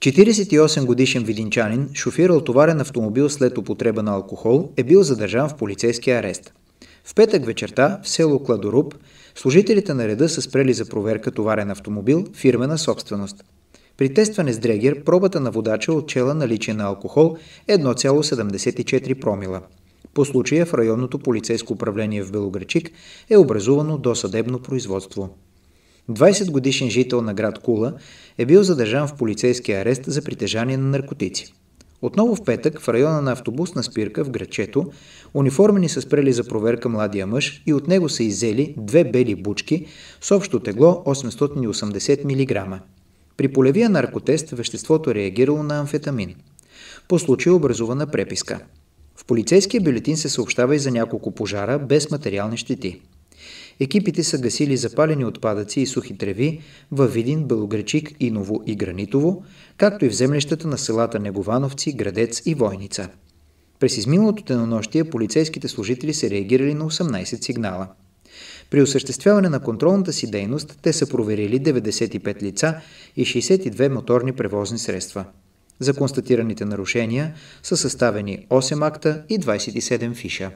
48 годишен видинчанин, шофирал товарен автомобил след употреба на алкохол, е бил задържан в полицейски арест. В петък вечерта в село Кладоруб служителите на реда са спрели за проверка товарен автомобил фирмена собственост. При тестване с дрегер пробата на водача отчела наличие на алкохол 1,74 е промила. По случая в районното полицейско управление в Белогречик е образувано досъдебно производство. 20 годишен жител на град Кула е бил задържан в полицейски арест за притежание на наркотици. Отново в петък в района на автобусна спирка в грачето униформени са спрели за проверка младия мъж и от него са иззели две бели бучки с общо тегло 880 мг. При полевия наркотест веществото е реагирало на амфетамин. По случай е образувана преписка. В полицейския бюлетин се съобщава и за няколко пожара без материални щети. Екипите са гасили запалени отпадъци и сухи треви във Видин, Белогречик, Иново и Гранитово, както и в землищата на селата Неговановци, Градец и Войница. През изминалото денонощие полицейските служители са реагирали на 18 сигнала. При осъществяване на контролната си дейност те са проверили 95 лица и 62 моторни превозни средства. За констатираните нарушения са съставени 8 акта и 27 фиша.